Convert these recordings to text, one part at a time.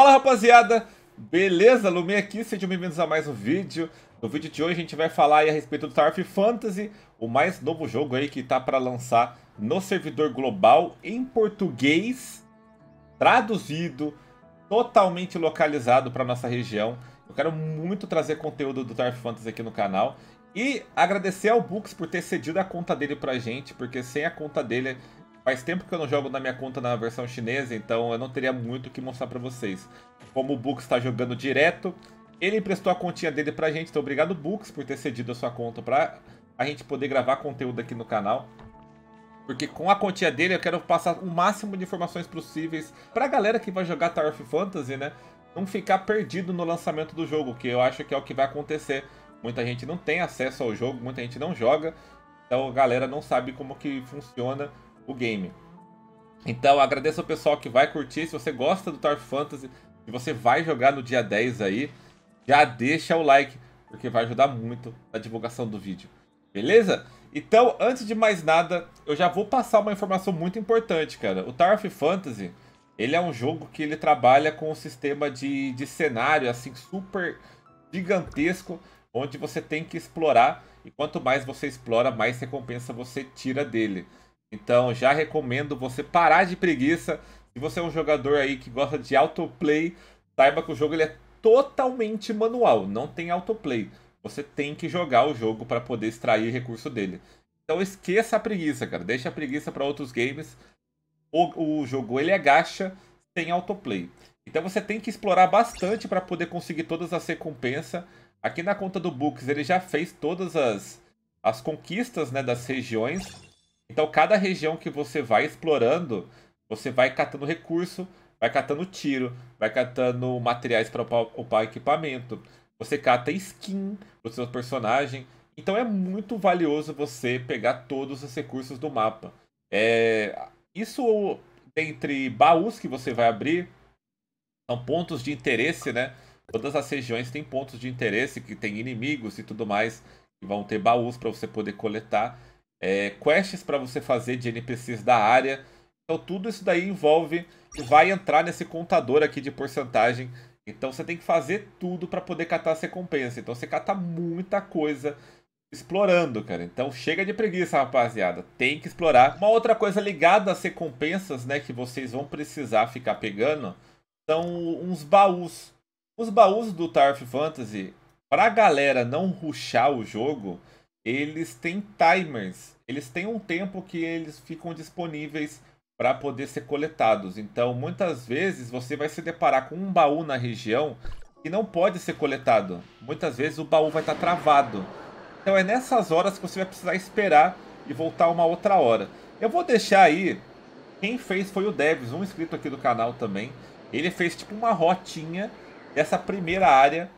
Fala rapaziada, beleza? Lumei aqui, sejam bem-vindos a mais um vídeo. No vídeo de hoje a gente vai falar a respeito do Starfield Fantasy, o mais novo jogo aí que tá para lançar no servidor global em português, traduzido, totalmente localizado para nossa região. Eu quero muito trazer conteúdo do Starfield Fantasy aqui no canal. E agradecer ao Books por ter cedido a conta dele pra gente, porque sem a conta dele Faz tempo que eu não jogo na minha conta na versão chinesa, então eu não teria muito o que mostrar para vocês. Como o Bux está jogando direto, ele emprestou a continha dele pra gente, então obrigado Bux por ter cedido a sua conta pra a gente poder gravar conteúdo aqui no canal. Porque com a continha dele eu quero passar o máximo de informações possíveis pra galera que vai jogar Tower of Fantasy, né? Não ficar perdido no lançamento do jogo, que eu acho que é o que vai acontecer. Muita gente não tem acesso ao jogo, muita gente não joga, então a galera não sabe como que funciona o game. Então agradeço ao pessoal que vai curtir. Se você gosta do Tower Fantasy e você vai jogar no dia 10 aí, já deixa o like, porque vai ajudar muito na divulgação do vídeo. Beleza? Então, antes de mais nada, eu já vou passar uma informação muito importante, cara. O Tower Fantasy, ele é um jogo que ele trabalha com um sistema de, de cenário, assim, super gigantesco, onde você tem que explorar, e quanto mais você explora, mais recompensa você tira dele. Então já recomendo você parar de preguiça. Se você é um jogador aí que gosta de autoplay, saiba que o jogo ele é totalmente manual, não tem autoplay. Você tem que jogar o jogo para poder extrair recurso dele. Então esqueça a preguiça, cara. Deixa a preguiça para outros games. O, o jogo ele gacha, sem autoplay. Então você tem que explorar bastante para poder conseguir todas as recompensas. Aqui na conta do Books ele já fez todas as, as conquistas né, das regiões. Então, cada região que você vai explorando, você vai catando recurso, vai catando tiro, vai catando materiais para upar equipamento. Você cata skin do seu personagem. Então, é muito valioso você pegar todos os recursos do mapa. É... Isso dentre baús que você vai abrir, são pontos de interesse, né? Todas as regiões têm pontos de interesse, que tem inimigos e tudo mais, que vão ter baús para você poder coletar é, quests para você fazer de NPCs da área. Então tudo isso daí envolve e vai entrar nesse contador aqui de porcentagem. Então você tem que fazer tudo para poder catar as recompensas. Então você cata muita coisa explorando, cara. Então chega de preguiça, rapaziada. Tem que explorar. Uma outra coisa ligada às recompensas, né, que vocês vão precisar ficar pegando, são uns baús. Os baús do Tarf Fantasy, pra galera não ruxar o jogo, eles têm timers, eles têm um tempo que eles ficam disponíveis para poder ser coletados. Então, muitas vezes você vai se deparar com um baú na região que não pode ser coletado. Muitas vezes o baú vai estar tá travado. Então é nessas horas que você vai precisar esperar e voltar uma outra hora. Eu vou deixar aí, quem fez foi o Devs, um inscrito aqui do canal também. Ele fez tipo uma rotinha dessa primeira área,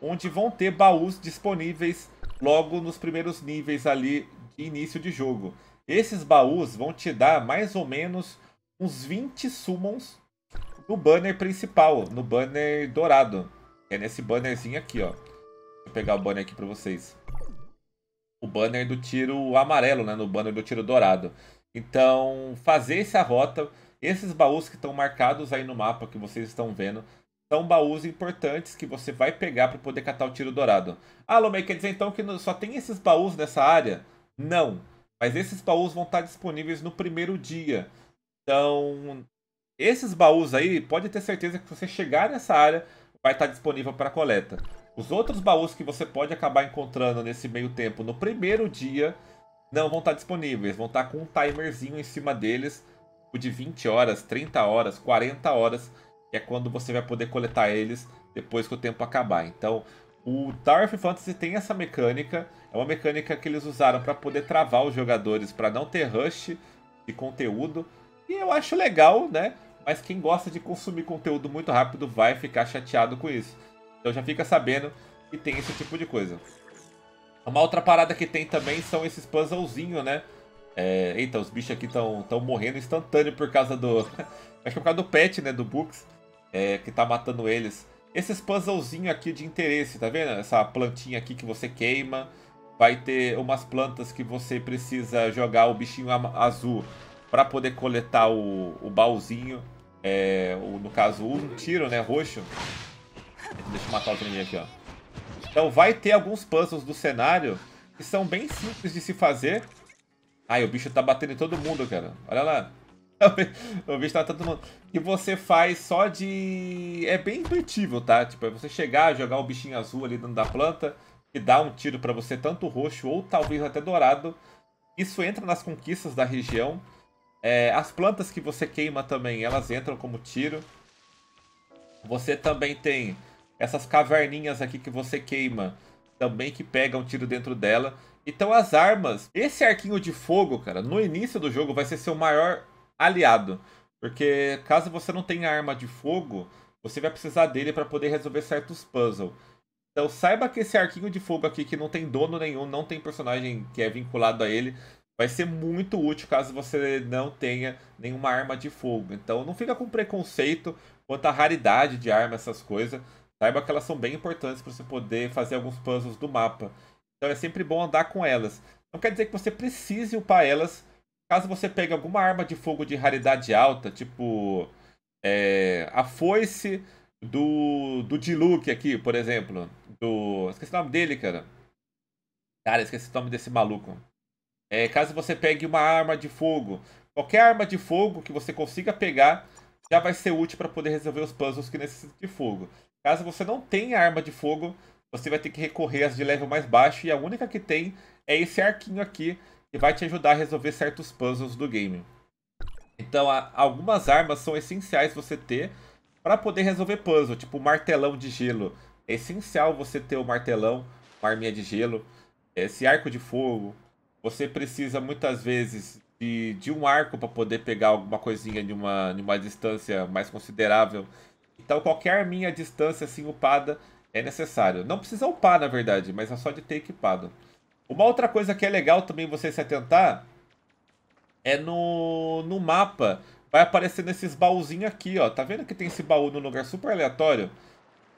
onde vão ter baús disponíveis logo nos primeiros níveis ali de início de jogo. Esses baús vão te dar mais ou menos uns 20 summons no banner principal, no banner dourado. É nesse bannerzinho aqui, ó. Vou pegar o banner aqui para vocês. O banner do tiro amarelo, né? No banner do tiro dourado. Então, fazer essa rota, esses baús que estão marcados aí no mapa que vocês estão vendo, são baús importantes que você vai pegar para poder catar o tiro dourado. Ah, Lomei, quer dizer então que só tem esses baús nessa área? Não. Mas esses baús vão estar disponíveis no primeiro dia. Então, esses baús aí, pode ter certeza que se você chegar nessa área, vai estar disponível para coleta. Os outros baús que você pode acabar encontrando nesse meio tempo, no primeiro dia, não vão estar disponíveis. Vão estar com um timerzinho em cima deles, tipo de 20 horas, 30 horas, 40 horas é quando você vai poder coletar eles depois que o tempo acabar. Então, o Tower of Fantasy tem essa mecânica, é uma mecânica que eles usaram para poder travar os jogadores, para não ter rush de conteúdo, e eu acho legal, né? Mas quem gosta de consumir conteúdo muito rápido vai ficar chateado com isso. Então já fica sabendo que tem esse tipo de coisa. Uma outra parada que tem também são esses puzzlezinhos, né? É, eita, os bichos aqui estão morrendo instantâneo por causa do... Acho que é por causa do pet, né? Do Books é, que tá matando eles. Esses puzzlezinhos aqui de interesse, tá vendo? Essa plantinha aqui que você queima. Vai ter umas plantas que você precisa jogar o bichinho azul para poder coletar o, o baúzinho. É, o, no caso, um tiro, né? Roxo. Deixa eu matar o inimigo aqui, ó. Então vai ter alguns puzzles do cenário que são bem simples de se fazer. Ai, o bicho tá batendo em todo mundo, cara. Olha lá o bicho tá todo mundo. E você faz só de. É bem intuitivo, tá? Tipo, é você chegar, jogar o bichinho azul ali dentro da planta e dar um tiro para você, tanto roxo ou talvez até dourado. Isso entra nas conquistas da região. É, as plantas que você queima também, elas entram como tiro. Você também tem essas caverninhas aqui que você queima, também que pegam um tiro dentro dela. Então as armas, esse arquinho de fogo, cara, no início do jogo vai ser seu maior aliado. Porque caso você não tenha arma de fogo, você vai precisar dele para poder resolver certos puzzles. Então saiba que esse arquinho de fogo aqui, que não tem dono nenhum, não tem personagem que é vinculado a ele, vai ser muito útil caso você não tenha nenhuma arma de fogo. Então não fica com preconceito quanto à raridade de arma, essas coisas. Saiba que elas são bem importantes para você poder fazer alguns puzzles do mapa. Então é sempre bom andar com elas. Não quer dizer que você precise upar elas, Caso você pegue alguma arma de fogo de raridade alta, tipo é, a foice do, do Diluc aqui, por exemplo. Do. Esqueci o nome dele, cara. Cara, esqueci o nome desse maluco. É, caso você pegue uma arma de fogo, qualquer arma de fogo que você consiga pegar já vai ser útil para poder resolver os puzzles que necessitam de fogo. Caso você não tenha arma de fogo, você vai ter que recorrer às de level mais baixo e a única que tem é esse arquinho aqui e vai te ajudar a resolver certos puzzles do game. Então, algumas armas são essenciais você ter para poder resolver puzzle, tipo martelão de gelo. É essencial você ter o martelão, uma arminha de gelo, esse arco de fogo. Você precisa muitas vezes de, de um arco para poder pegar alguma coisinha de uma, de uma distância mais considerável. Então, qualquer arminha à distância assim upada é necessário. Não precisa upar, na verdade, mas é só de ter equipado. Uma outra coisa que é legal também você se atentar é no, no mapa. Vai aparecendo esses baúzinhos aqui, ó. Tá vendo que tem esse baú num lugar super aleatório?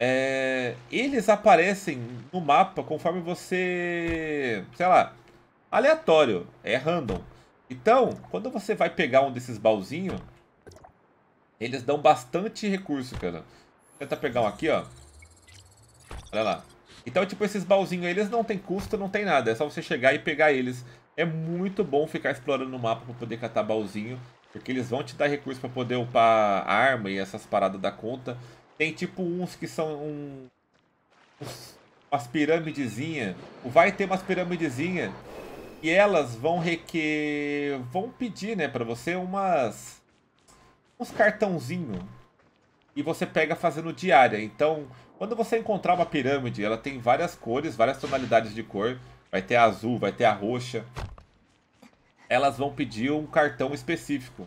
É, eles aparecem no mapa conforme você... Sei lá. Aleatório. É random. Então, quando você vai pegar um desses baúzinhos, eles dão bastante recurso, cara. Vou tentar pegar um aqui, ó. Olha lá. Então, tipo, esses baúzinhos aí, eles não tem custo, não tem nada. É só você chegar e pegar eles. É muito bom ficar explorando o mapa para poder catar baúzinho. Porque eles vão te dar recurso para poder upar arma e essas paradas da conta. Tem tipo uns que são um, uns, umas pirâmidezinha. Vai ter umas pirâmidezinha e elas vão requer, vão pedir, né, para você umas uns cartãozinho e você pega fazendo diária. Então, quando você encontrar uma pirâmide, ela tem várias cores, várias tonalidades de cor. Vai ter a azul, vai ter a roxa. Elas vão pedir um cartão específico.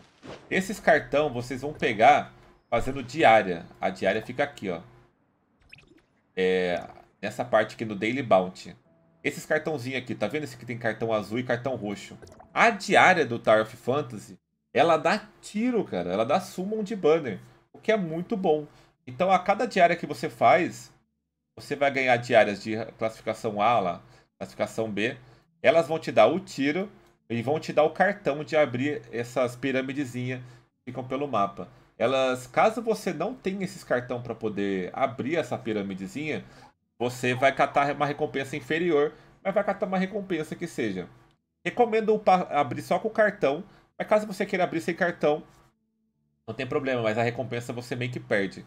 Esses cartão vocês vão pegar fazendo diária. A diária fica aqui, ó. É, nessa parte aqui no Daily Bounty. Esses cartãozinhos aqui, tá vendo? Esse aqui tem cartão azul e cartão roxo. A diária do Tower of Fantasy, ela dá tiro, cara. Ela dá summon de banner que é muito bom. Então, a cada diária que você faz, você vai ganhar diárias de classificação A lá, classificação B. Elas vão te dar o tiro e vão te dar o cartão de abrir essas pirâmidezinhas que ficam pelo mapa. Elas, caso você não tenha esses cartão para poder abrir essa pirâmidezinha, você vai catar uma recompensa inferior, mas vai catar uma recompensa que seja. Recomendo abrir só com o cartão, mas caso você queira abrir sem cartão, não tem problema, mas a recompensa você meio que perde.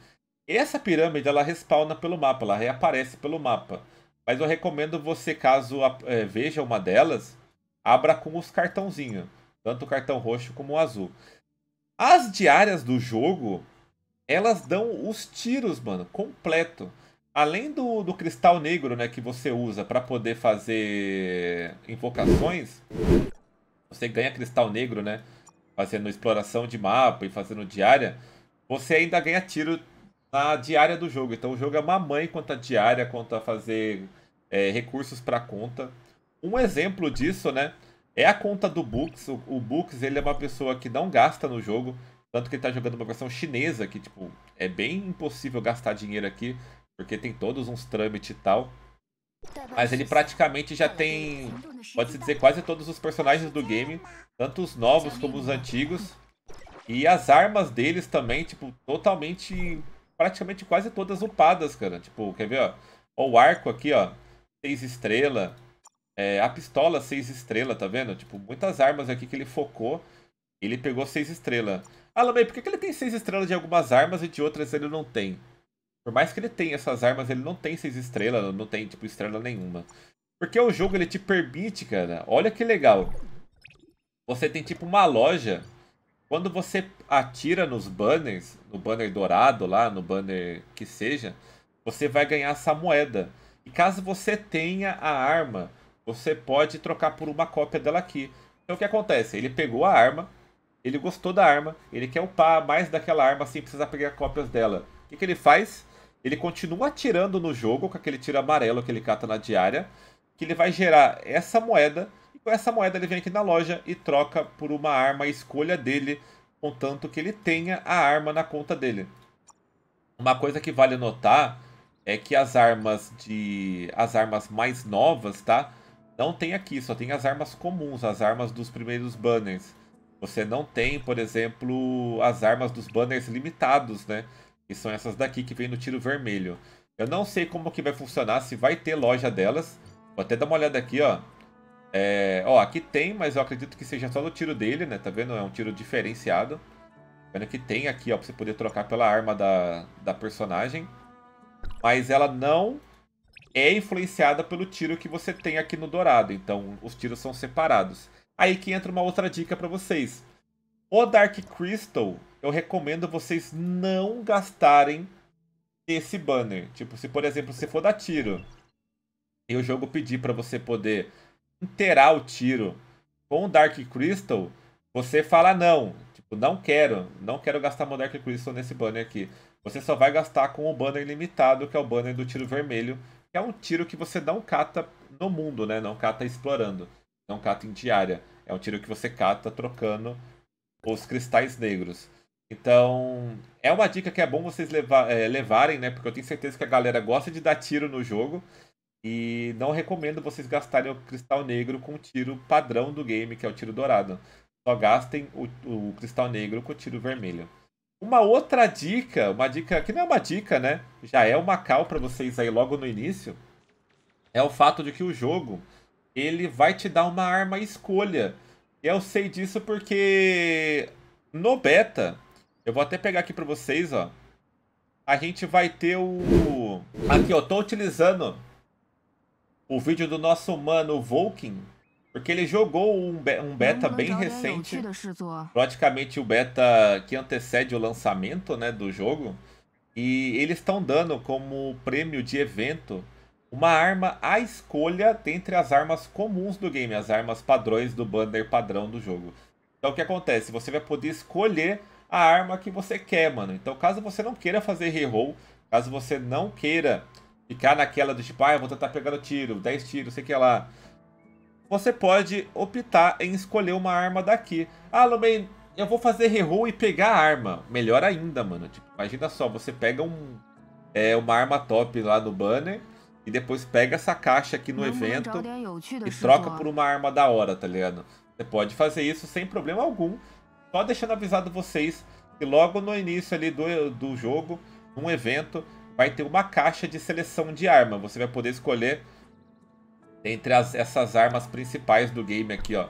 Essa pirâmide ela respawna pelo mapa, ela reaparece pelo mapa. Mas eu recomendo você, caso é, veja uma delas, abra com os cartãozinhos. Tanto o cartão roxo como o azul. As diárias do jogo, elas dão os tiros, mano, completo. Além do, do cristal negro, né, que você usa para poder fazer invocações, você ganha cristal negro, né? fazendo exploração de mapa e fazendo diária, você ainda ganha tiro na diária do jogo. Então o jogo é uma mãe quanto a diária, quanto a fazer é, recursos para conta. Um exemplo disso, né? É a conta do Books. O, o Books ele é uma pessoa que não gasta no jogo. Tanto que ele tá jogando uma versão chinesa, que, tipo, é bem impossível gastar dinheiro aqui, porque tem todos uns trâmites e tal. Mas ele praticamente já tem, pode-se dizer, quase todos os personagens do game, tanto os novos como os antigos. E as armas deles também, tipo, totalmente, praticamente quase todas upadas, cara. Tipo, quer ver, ó? o arco aqui, ó, 6 estrela. É, a pistola 6 estrela, tá vendo? Tipo, muitas armas aqui que ele focou, ele pegou 6 estrela. Ah, Lamei, por que, que ele tem 6 estrelas de algumas armas e de outras ele não tem? Por mais que ele tenha essas armas, ele não tem seis estrelas, não tem, tipo, estrela nenhuma. Porque o jogo, ele te permite, cara, olha que legal. Você tem, tipo, uma loja. Quando você atira nos banners, no banner dourado lá, no banner que seja, você vai ganhar essa moeda. E caso você tenha a arma, você pode trocar por uma cópia dela aqui. Então o que acontece? Ele pegou a arma, ele gostou da arma, ele quer upar mais daquela arma sem precisar pegar cópias dela. O que, que ele faz? ele continua atirando no jogo com aquele tiro amarelo que ele cata na diária, que ele vai gerar essa moeda, e com essa moeda ele vem aqui na loja e troca por uma arma à escolha dele, contanto que ele tenha a arma na conta dele. Uma coisa que vale notar é que as armas de as armas mais novas, tá? Não tem aqui, só tem as armas comuns, as armas dos primeiros banners. Você não tem, por exemplo, as armas dos banners limitados, né? Que são essas daqui que vem no tiro vermelho. Eu não sei como que vai funcionar, se vai ter loja delas. Vou até dar uma olhada aqui, ó. É, ó, aqui tem, mas eu acredito que seja só no tiro dele, né? Tá vendo? É um tiro diferenciado. vendo que tem aqui, ó, pra você poder trocar pela arma da, da personagem. Mas ela não é influenciada pelo tiro que você tem aqui no dourado. Então, os tiros são separados. Aí que entra uma outra dica para vocês. O Dark Crystal, eu recomendo vocês não gastarem esse banner. Tipo, se por exemplo, você for dar tiro e o jogo pedir para você poder interar o tiro com o Dark Crystal, você fala não. Tipo, não quero, não quero gastar meu Dark Crystal nesse banner aqui. Você só vai gastar com o banner limitado, que é o banner do tiro vermelho, que é um tiro que você não cata no mundo, né? Não cata explorando, não cata em diária. É um tiro que você cata trocando os cristais negros. Então, é uma dica que é bom vocês levar, é, eh, levarem, né? Porque eu tenho certeza que a galera gosta de dar tiro no jogo. E não recomendo vocês gastarem o cristal negro com o tiro padrão do game, que é o tiro dourado. Só gastem o, o cristal negro com o tiro vermelho. Uma outra dica, uma dica que não é uma dica, né? Já é uma cal para vocês aí logo no início. É o fato de que o jogo ele vai te dar uma arma escolha. E eu sei disso porque no beta eu vou até pegar aqui para vocês, ó. A gente vai ter o... Aqui, ó, tô utilizando o vídeo do nosso mano Vulkin, porque ele jogou um, be um beta bem recente, praticamente o beta que antecede o lançamento né, do jogo, e eles estão dando como prêmio de evento uma arma à escolha dentre as armas comuns do game, as armas padrões do banner padrão do jogo. Então o que acontece? Você vai poder escolher a arma que você quer, mano. Então, caso você não queira fazer reroll, caso você não queira ficar naquela do tipo, ah, eu vou tentar pegar o tiro, 10 tiros, sei que lá. Você pode optar em escolher uma arma daqui. Ah, Lumei, eu vou fazer reroll e pegar a arma. Melhor ainda, mano. Tipo, imagina só, você pega um, é, uma arma top lá no banner e depois pega essa caixa aqui no evento e troca por uma arma da hora, tá ligado? Você pode fazer isso sem problema algum. Só deixando avisado vocês que logo no início ali do, do jogo, num evento, vai ter uma caixa de seleção de arma. Você vai poder escolher entre as, essas armas principais do game aqui, ó.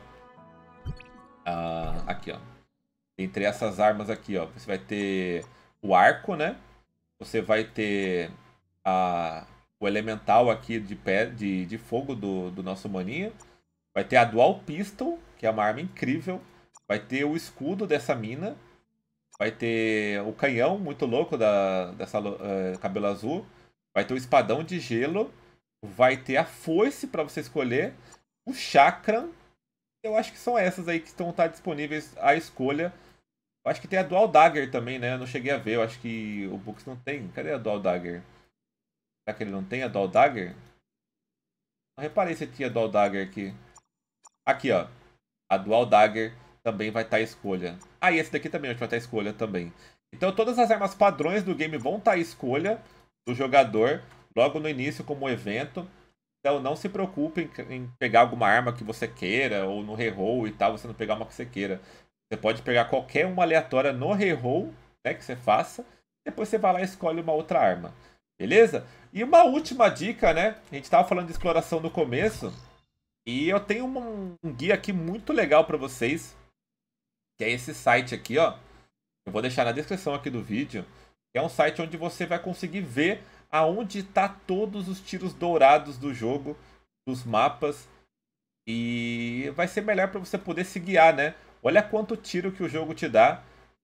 Ah, aqui, ó. Entre essas armas aqui, ó. Você vai ter o arco, né? Você vai ter a, o elemental aqui de, pé, de, de fogo do, do nosso maninho. Vai ter a Dual Pistol, que é uma arma incrível. Vai ter o escudo dessa mina. Vai ter o canhão muito louco da, dessa uh, cabelo azul. Vai ter o espadão de gelo. Vai ter a foice para você escolher. O chakra. Eu acho que são essas aí que estão tá disponíveis à escolha. Eu acho que tem a Dual Dagger também, né? Eu não cheguei a ver. Eu acho que o Books não tem. Cadê a Dual Dagger? Será que ele não tem a Dual Dagger? Não reparei se tinha Dual Dagger aqui. Aqui, ó. A Dual Dagger também vai estar tá escolha. Ah, e esse daqui também, vai estar tá escolha também. Então todas as armas padrões do game vão estar tá escolha do jogador logo no início como evento. Então não se preocupe em, pegar alguma arma que você queira, ou no reroll e tal, você não pegar uma que você queira. Você pode pegar qualquer uma aleatória no reroll né, que você faça, depois você vai lá e escolhe uma outra arma. Beleza? E uma última dica, né? A gente estava falando de exploração no começo, e eu tenho um, um guia aqui muito legal para vocês, que é esse site aqui, ó. Eu vou deixar na descrição aqui do vídeo. É um site onde você vai conseguir ver aonde está todos os tiros dourados do jogo, dos mapas. E vai ser melhor para você poder se guiar, né? Olha quanto tiro que o jogo te dá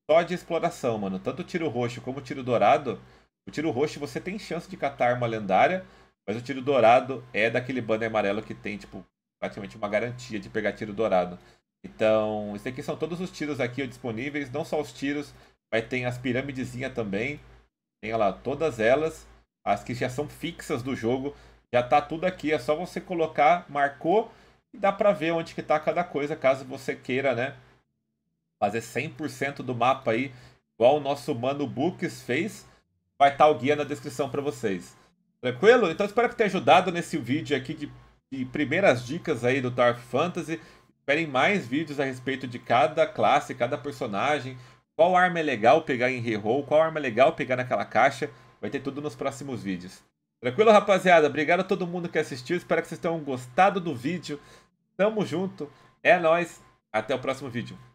só de exploração, mano. Tanto tiro roxo como tiro dourado. O tiro roxo você tem chance de catar arma lendária, mas o tiro dourado é daquele banner amarelo que tem, tipo, praticamente uma garantia de pegar tiro dourado. Então, isso aqui são todos os tiros aqui disponíveis, não só os tiros, mas tem as pirâmidezinha também. Tem lá todas elas, as que já são fixas do jogo, já tá tudo aqui, é só você colocar, marcou e dá para ver onde que tá cada coisa, caso você queira, né? Fazer 100% do mapa aí, igual o nosso mano Books fez. Vai estar tá o guia na descrição para vocês. Tranquilo? Então espero que tenha ajudado nesse vídeo aqui de, de primeiras dicas aí do Dark Fantasy. Esperem mais vídeos a respeito de cada classe, cada personagem, qual arma é legal pegar em reroll, qual arma é legal pegar naquela caixa. Vai ter tudo nos próximos vídeos. Tranquilo, rapaziada? Obrigado a todo mundo que assistiu. Espero que vocês tenham gostado do vídeo. Tamo junto. É nóis. Até o próximo vídeo.